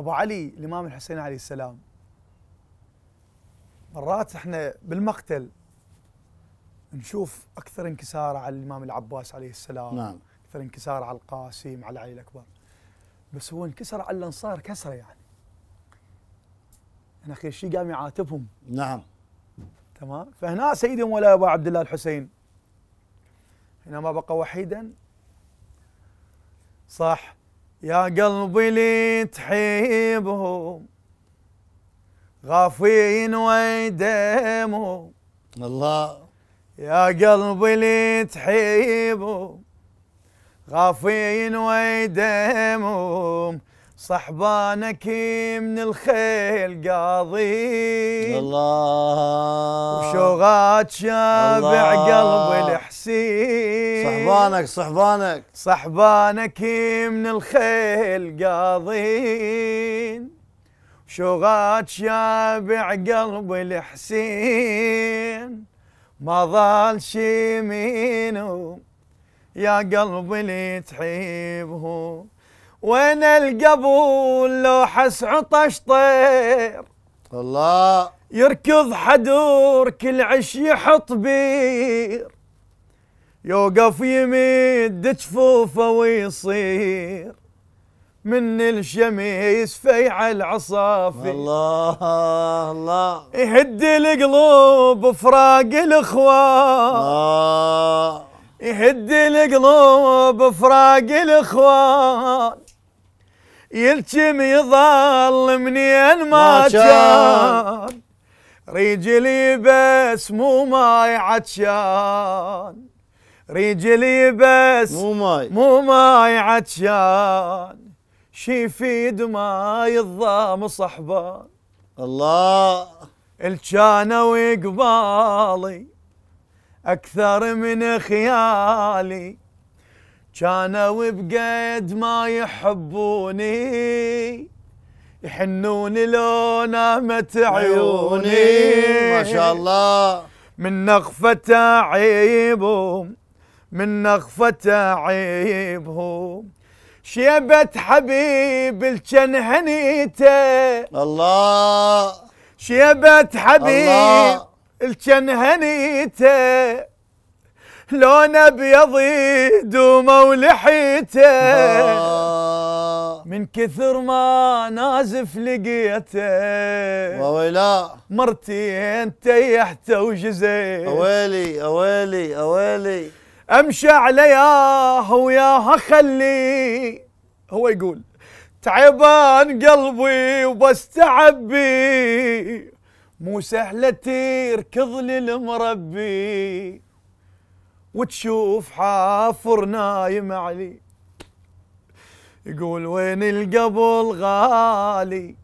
ابو علي الامام الحسين عليه السلام مرات احنا بالمقتل نشوف اكثر انكسار على الامام العباس عليه السلام نعم اكثر انكسار على القاسم على علي الاكبر بس هو انكسر على الانصار كسره يعني انا اخي شي قام يعاتبهم نعم تمام فهنا سيدي ولا ابو عبد الله الحسين ما بقى وحيدا صح يا قلبي اللي تحيبهم غافين ويدمهم الله يا قلبي اللي تحيبهم غافين ويدمهم صحبانك من الخيل قاضي الله وشوغات شابع قلبي لحظة نفسي صحبانك صحبانك صحبانك من الخيل قاضين شغات شابع قلب الحسين ما ظل شي منه يا قلبي اللي تحبه وين القبول لو حس عطش طير الله يركض حدور كل عش يحط بير يوقف يمد جفوفه ويصير من الشميس فيع العصافي الله الله يهد القلوب فراق الاخوان الله يهد القلوب فراق الاخوان يلتم يظل منين ما كان رجلي بس مو ماي عطشان رجلي بس مو ماي مو ماي عطشان شي يفيد ماي الظام صحبان الله الجانوا وقبالي اكثر من خيالي كانوا بقد ما يحبوني يحنون لو نامت عيوني ما شاء الله من نغفة عيبهم من نغفة عيبهم شيبة حبيب الجن هنيته الله شيبة حبيب الجن هنيته لون ابيض دومه ولحيته من كثر ما نازف لقيته وويلا مرتين تيحته وجزيت اويلي اويلي اويلي امشي عليها وياها خلي هو يقول تعبان قلبي وبستعبي مو سهلة تركض للمربي وتشوف حافر نايم علي يقول وين القبل غالي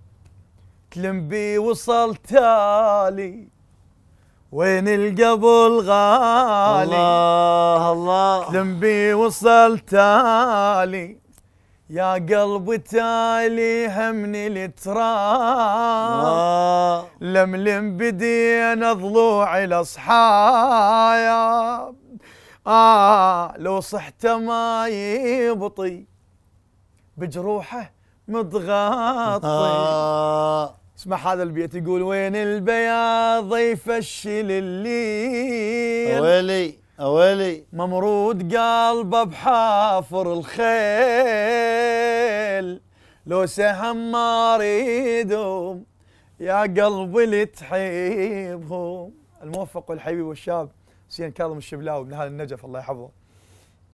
تلم بي وصل تالي وين القبل غالي الله الله ذنبي وصل تالي يا قلبي تالي همني التراب لملم بدينا ضلوع الاصحاب آه لو صحت ما يبطي بجروحه متغطي آه اسمع هذا البيت يقول وين البياض يفشل الليل ويلي ويلي ممرود قلبه بحافر الخيل لو سهم ما ريدهم يا قلبي اللي تحيبهم الموفق والحبيب والشاب حسين كاظم الشبلاوي من اهل النجف الله يحفظه